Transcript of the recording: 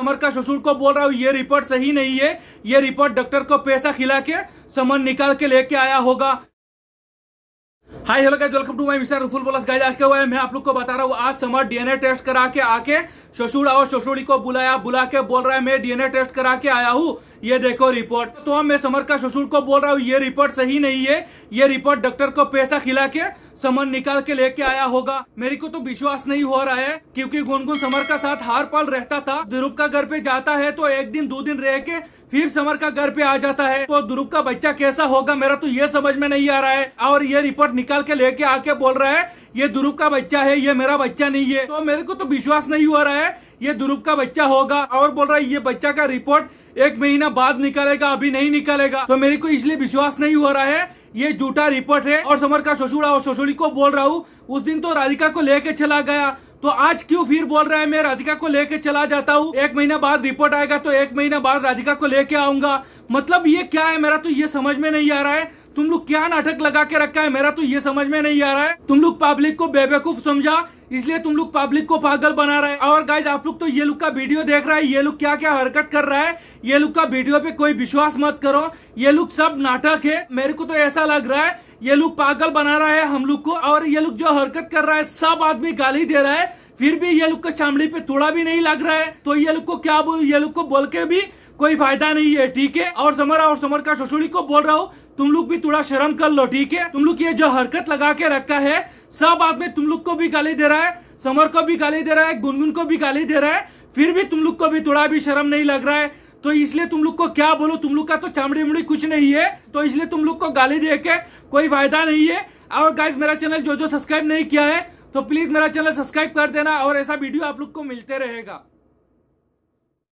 summer का ससुर को बोल रहा हूँ ये रिपोर्ट सही नहीं है ये रिपोर्ट डॉक्टर को पैसा खिला के समन निकाल के लेके आया होगा hi hello guys welcome to my mister रुफुल बोलस गाइस आज क्या हुआ है मैं आप लोग को बता रहा हूँ आज समर डीएनए टेस्ट करा के आके ससुर और ससुरी को बुलाया बुला के बोल रहा है मैं डीएनए टेस्ट करा के आया हूँ ये देखो रिपोर्ट तो मैं समर का ससुर को बोल रहा हूँ ये रिपोर्ट सही नहीं है ये रिपोर्ट डॉक्टर को पैसा खिला के समर निकाल के लेके आया होगा मेरे को तो विश्वास नहीं हो रहा है क्योंकि गुनगुन समर का साथ हार पाल रहता था ध्रुव का घर पे जाता है तो एक दिन दो दिन रह के फिर समर का घर पे आ जाता है तो ध्रुव का बच्चा कैसा होगा मेरा तो ये समझ में नहीं आ रहा है और ये रिपोर्ट निकाल के लेके आके बोल रहा है ये ध्रुव का बच्चा है ये मेरा बच्चा नहीं है तो मेरे को तो विश्वास नहीं हो रहा है ये ध्रुव का बच्चा होगा और बोल रहा है ये बच्चा का रिपोर्ट एक महीना बाद निकलेगा अभी नहीं निकलेगा तो मेरे को इसलिए विश्वास नहीं हो रहा है ये झूठा रिपोर्ट है और समर का ससुरा और ससुरी को बोल रहा हूँ उस दिन तो राधिका को लेके चला गया तो आज क्यों फिर बोल रहा है मैं राधिका को लेके चला जाता हूँ एक महीना बाद रिपोर्ट आएगा तो एक महीना बाद राधिका को लेके आऊंगा मतलब ये क्या है मेरा तो ये समझ में नहीं आ रहा है तुम लोग क्या नाटक लगा के रखा है मेरा तो ये समझ में नहीं आ रहा है तुम लोग पब्लिक को बेवकूफ समझा इसलिए तुम लोग पब्लिक को पागल बना रहे हैं और गाइज आप लोग तो ये लोग का वीडियो देख रहा है ये लोग क्या क्या हरकत कर रहा है ये लोग का वीडियो पे कोई विश्वास मत करो ये लोग सब नाटक है मेरे को तो ऐसा लग रहा है ये लोग पागल बना रहा है हम लोग को और ये लोग जो हरकत कर रहा है सब आदमी गाली दे रहा है फिर भी ये लोग का चामड़ी पे थोड़ा भी नहीं लग रहा है तो ये लोग को क्या बोल ये लोग को बोल के भी कोई फायदा नहीं है ठीक है और समर और समर का ससुरी को बोल रहा हूँ तुम लोग भी थोड़ा शर्म कर लो ठीक है तुम लोग ये जो हरकत लगा के रखा है सब आदमी तुम लोग को भी गाली दे रहा है समर को भी गाली दे रहा है गुनगुन को भी गाली दे रहा है फिर भी तुम लोग को भी थोड़ा भी शर्म नहीं लग रहा है तो इसलिए तुम लोग को क्या बोलो तुम लोग का तो चामड़ी उमड़ी कुछ नहीं है तो इसलिए तुम लोग को गाली दे के कोई फायदा नहीं है और गाइज मेरा चैनल जो जो सब्सक्राइब नहीं किया है तो प्लीज मेरा चैनल सब्सक्राइब कर देना और ऐसा वीडियो आप लोग को मिलते रहेगा